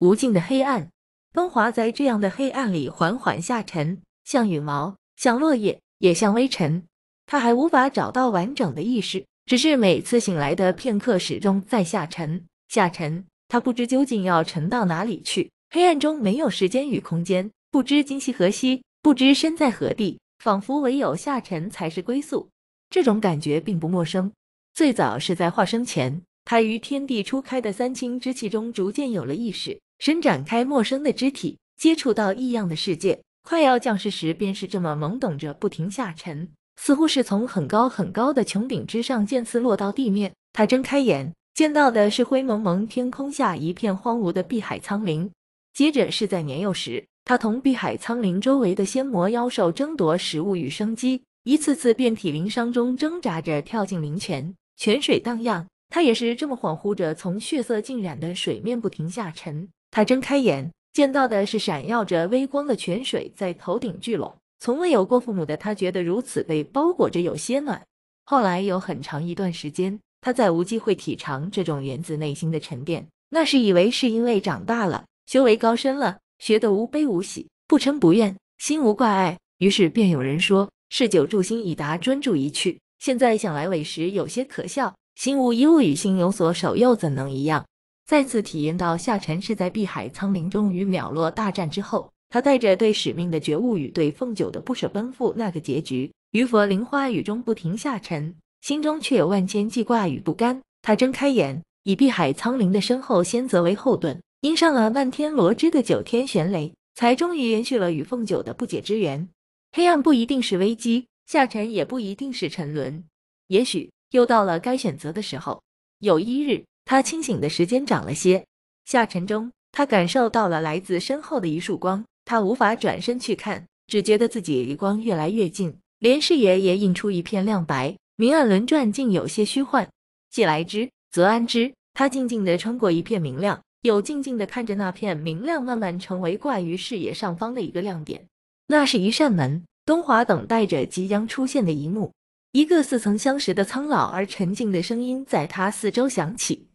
无尽的黑暗，东华在这样的黑暗里缓缓下沉，像羽毛，像落叶，也像微尘。他还无法找到完整的意识，只是每次醒来的片刻，始终在下沉，下沉。他不知究竟要沉到哪里去。黑暗中没有时间与空间，不知今夕何夕，不知身在何地，仿佛唯有下沉才是归宿。这种感觉并不陌生，最早是在化生前，他于天地初开的三清之气中逐渐有了意识。伸展开陌生的肢体，接触到异样的世界。快要降世时，便是这么懵懂着不停下沉，似乎是从很高很高的穹顶之上渐次落到地面。他睁开眼，见到的是灰蒙蒙天空下一片荒芜的碧海苍灵。接着是在年幼时，他同碧海苍灵周围的仙魔妖兽争夺食物与生机，一次次遍体鳞伤中挣扎着跳进灵泉，泉水荡漾。他也是这么恍惚着从血色浸染的水面不停下沉。他睁开眼，见到的是闪耀着微光的泉水在头顶聚拢。从未有过父母的他，觉得如此被包裹着有些暖。后来有很长一段时间，他再无机会体尝这种源自内心的沉淀。那是以为是因为长大了，修为高深了，学得无悲无喜，不嗔不怨，心无挂碍。于是便有人说，是久住心已达专注一去。现在想来，委实有些可笑。心无一物与心有所守，又怎能一样？再次体验到夏沉是在碧海苍林中与淼落大战之后，他带着对使命的觉悟与对凤九的不舍奔赴那个结局。于佛灵花雨中不停下沉，心中却有万千记挂与不甘。他睁开眼，以碧海苍林的身后仙泽为后盾，迎上了漫天罗织的九天玄雷，才终于延续了与凤九的不解之缘。黑暗不一定是危机，下沉也不一定是沉沦。也许又到了该选择的时候。有一日。他清醒的时间长了些，下沉中，他感受到了来自身后的一束光，他无法转身去看，只觉得自己离光越来越近，连视野也映出一片亮白，明暗轮转，竟有些虚幻。既来之，则安之。他静静的穿过一片明亮，又静静的看着那片明亮慢慢成为挂于视野上方的一个亮点。那是一扇门。东华等待着即将出现的一幕，一个似曾相识的苍老而沉静的声音在他四周响起。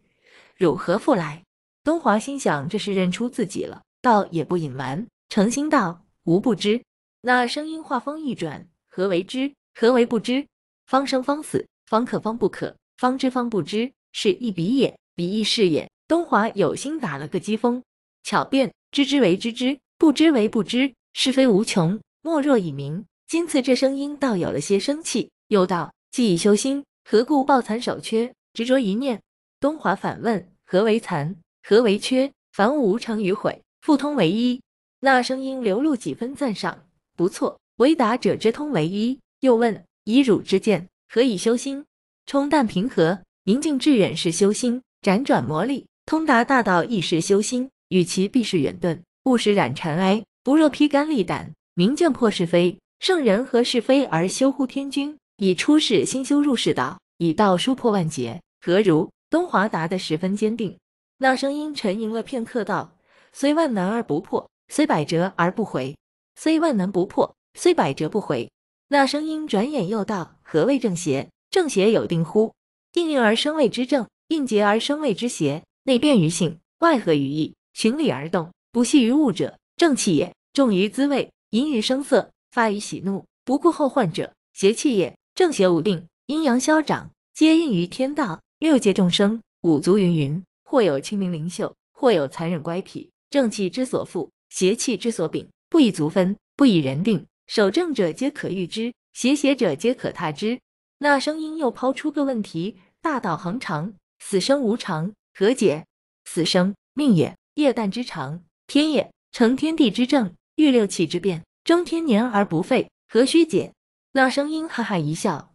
汝何复来？东华心想，这是认出自己了，倒也不隐瞒，诚心道：“吾不知。”那声音话锋一转：“何为之？何为不知？方生方死，方可方不可；方知方不知，是一彼也，彼亦是也。”东华有心打了个机锋，巧辩：“知之为知之，不知为不知，是非无穷，莫若以明。”今次这声音倒有了些生气，又道：“既已修心，何故抱残守缺，执着一念？”东华反问：何为残？何为缺？凡物无成与毁，复通为一。那声音流露几分赞赏。不错，为达者之通为一。又问：以汝之见，何以修心？冲淡平和，宁静致远是修心；辗转磨砺，通达大道亦是修心。与其避世远遁，勿使染尘埃，不若披肝沥胆，明卷破是非。圣人何是非而修乎？天君以出世心修入世道，以道书破万劫，何如？东华答得十分坚定，那声音沉吟了片刻，道：“虽万难而不破，虽百折而不回，虽万难不破，虽百折不回。”那声音转眼又道：“何谓正邪？正邪有定乎？应运而生谓之正，应节而生谓之邪。内变于性，外合于意，循理而动，不系于物者，正气也；重于滋味，淫于声色，发于喜怒，不顾后患者，邪气也。正邪无定，阴阳消长，皆应于天道。”六界众生，五族云云，或有清明灵秀，或有残忍乖僻。正气之所附，邪气之所秉，不以族分，不以人定。守正者皆可御之，邪邪者皆可踏之。那声音又抛出个问题：大道恒长，死生无常，何解？死生命也，夜旦之长天也，成天地之正，遇六气之变，终天年而不废，何须解？那声音哈哈一笑：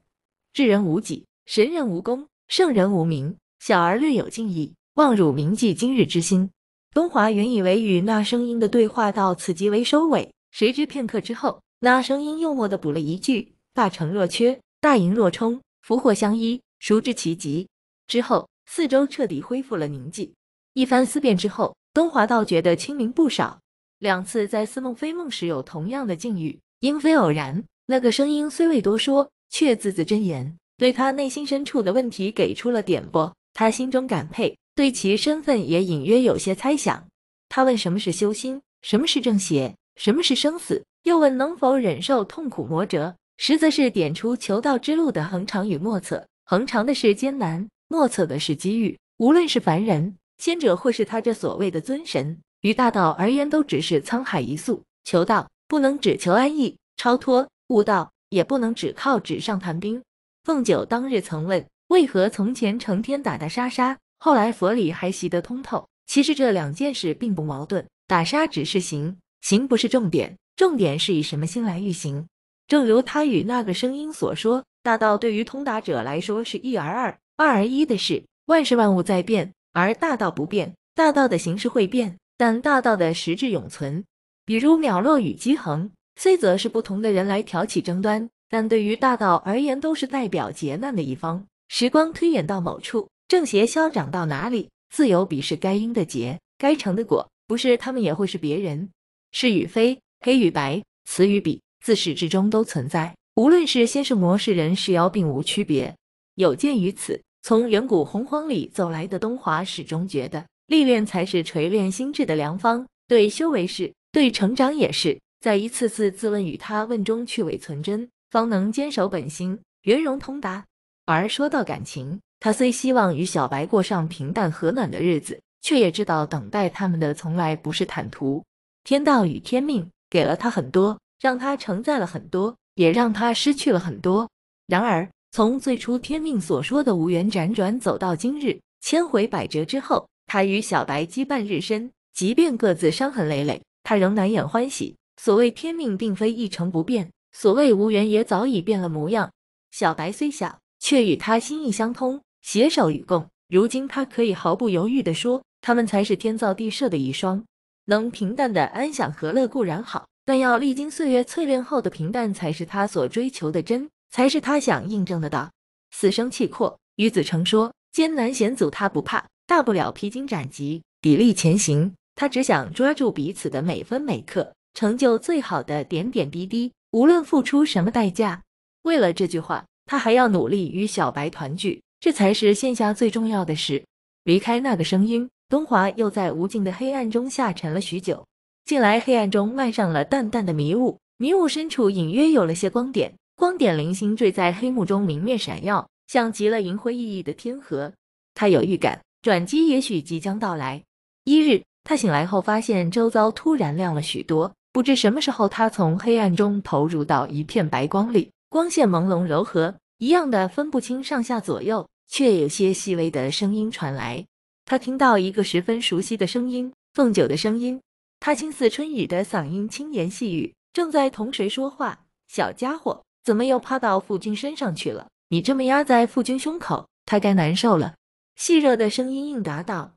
智人无己，神人无功。圣人无名，小儿略有敬意，望汝铭记今日之心。东华原以为与那声音的对话到此即为收尾，谁知片刻之后，那声音幽默的补了一句：“大成若缺，大盈若冲，福祸相依，孰知其极？”之后，四周彻底恢复了宁静。一番思辨之后，东华倒觉得清明不少。两次在似梦非梦时有同样的境遇，应非偶然。那个声音虽未多说，却字字真言。对他内心深处的问题给出了点拨，他心中感佩，对其身份也隐约有些猜想。他问什么是修心，什么是正邪，什么是生死，又问能否忍受痛苦磨折，实则是点出求道之路的恒长与莫测。恒长的是艰难，莫测的是机遇。无论是凡人、仙者，或是他这所谓的尊神，于大道而言，都只是沧海一粟。求道不能只求安逸、超脱、悟道，也不能只靠纸上谈兵。凤九当日曾问，为何从前成天打打杀杀，后来佛理还习得通透？其实这两件事并不矛盾，打杀只是行，行不是重点，重点是以什么心来欲行。正如他与那个声音所说，大道对于通达者来说是一而二，二而一的事。万事万物在变，而大道不变。大道的形式会变，但大道的实质永存。比如秒落与鸡恒，虽则是不同的人来挑起争端。但对于大道而言，都是代表劫难的一方。时光推演到某处，正邪消长到哪里，自有彼是该应的劫，该成的果，不是他们也会是别人。是与非，黑与白，此与彼，自始至终都存在。无论是仙是魔是人是妖，并无区别。有鉴于此，从远古洪荒里走来的东华始终觉得，历练才是锤炼心智的良方，对修为是，对成长也是。在一次次自问与他问中，去伪存真。方能坚守本心，圆融通达。而说到感情，他虽希望与小白过上平淡和暖的日子，却也知道等待他们的从来不是坦途。天道与天命给了他很多，让他承载了很多，也让他失去了很多。然而，从最初天命所说的无缘辗转走到今日千回百折之后，他与小白羁绊日深，即便各自伤痕累累，他仍难掩欢喜。所谓天命，并非一成不变。所谓无缘也早已变了模样。小白虽小，却与他心意相通，携手与共。如今他可以毫不犹豫地说，他们才是天造地设的一双。能平淡的安享和乐固然好，但要历经岁月淬炼后的平淡，才是他所追求的真，才是他想印证的道。死生契阔，于子成说，艰难险阻他不怕，大不了披荆斩棘，砥砺前行。他只想抓住彼此的每分每刻，成就最好的点点滴滴。无论付出什么代价，为了这句话，他还要努力与小白团聚，这才是现下最重要的事。离开那个声音，东华又在无尽的黑暗中下沉了许久。近来，黑暗中漫上了淡淡的迷雾，迷雾深处隐约有了些光点，光点零星坠在黑幕中，明灭闪耀，像极了银辉熠熠的天河。他有预感，转机也许即将到来。一日，他醒来后发现周遭突然亮了许多。不知什么时候，他从黑暗中投入到一片白光里，光线朦胧柔和，一样的分不清上下左右，却有些细微的声音传来。他听到一个十分熟悉的声音，凤九的声音。他轻似春雨的嗓音，轻言细语，正在同谁说话？小家伙，怎么又趴到父君身上去了？你这么压在父君胸口，他该难受了。细热的声音应答道：“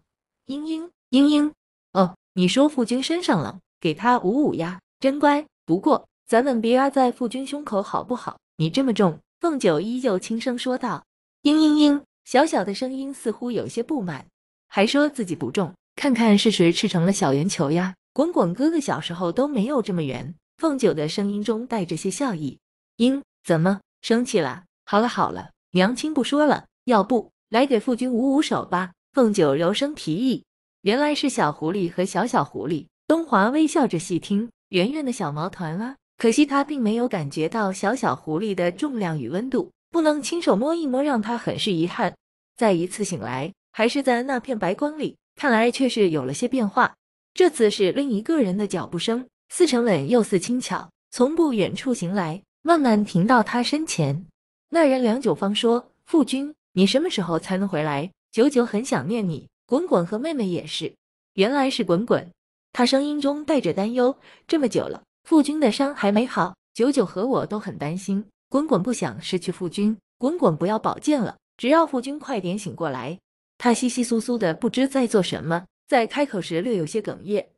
嘤嘤嘤嘤，哦，你说父君身上了。”给他捂捂呀，真乖。不过咱们别压在父君胸口好不好？你这么重。凤九依旧轻声说道。嘤嘤嘤，小小的声音似乎有些不满，还说自己不重。看看是谁吃成了小圆球呀？滚滚哥哥小时候都没有这么圆。凤九的声音中带着些笑意。嘤，怎么生气了？好了好了，娘亲不说了。要不来给父君捂捂手吧？凤九柔声提议。原来是小狐狸和小小狐狸。东华微笑着细听圆圆的小毛团啊，可惜他并没有感觉到小小狐狸的重量与温度，不能亲手摸一摸，让他很是遗憾。再一次醒来，还是在那片白光里，看来却是有了些变化。这次是另一个人的脚步声，似沉稳又似轻巧，从不远处行来，慢慢停到他身前。那人良久方说：“父君，你什么时候才能回来？久久很想念你，滚滚和妹妹也是。”原来是滚滚。他声音中带着担忧，这么久了，父君的伤还没好，九九和我都很担心。滚滚不想失去父君，滚滚不要宝剑了，只要父君快点醒过来。他稀稀疏疏的，不知在做什么，在开口时略有些哽咽。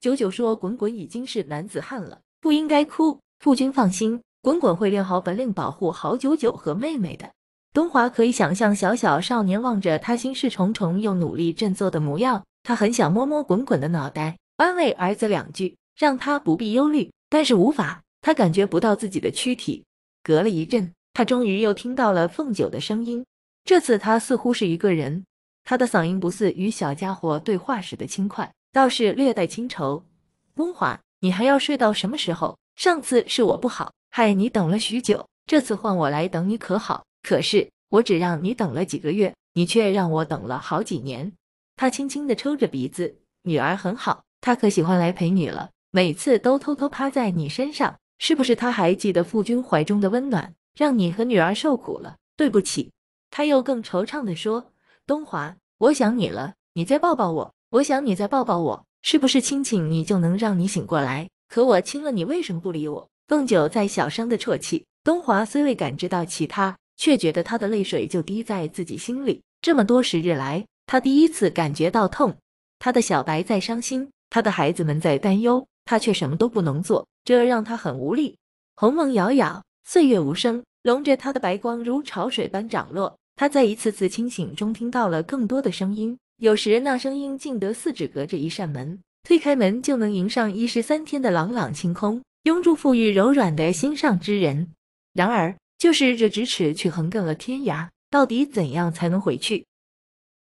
九九说：“滚滚已经是男子汉了，不应该哭。父君放心，滚滚会练好本领，保护好九九和妹妹的。”东华可以想象小小少年望着他，心事重重又努力振作的模样，他很想摸摸滚滚的脑袋。安慰儿子两句，让他不必忧虑，但是无法，他感觉不到自己的躯体。隔了一阵，他终于又听到了凤九的声音，这次他似乎是一个人，他的嗓音不似与小家伙对话时的轻快，倒是略带清愁。温华，你还要睡到什么时候？上次是我不好，害你等了许久，这次换我来等你可好？可是我只让你等了几个月，你却让我等了好几年。他轻轻地抽着鼻子，女儿很好。他可喜欢来陪你了，每次都偷偷趴在你身上，是不是他还记得父君怀中的温暖，让你和女儿受苦了？对不起。他又更惆怅地说：“东华，我想你了，你再抱抱我，我想你再抱抱我，是不是亲亲你就能让你醒过来？可我亲了你，为什么不理我？”凤九在小声的啜泣。东华虽未感知到其他，却觉得他的泪水就滴在自己心里。这么多时日来，他第一次感觉到痛，他的小白在伤心。他的孩子们在担忧，他却什么都不能做，这让他很无力。鸿蒙杳杳，岁月无声，笼着他的白光如潮水般涨落。他在一次次清醒中听到了更多的声音，有时那声音竟得四指隔着一扇门，推开门就能迎上一十三天的朗朗晴空，拥住馥郁柔软的心上之人。然而，就是这咫尺，却横亘了天涯。到底怎样才能回去？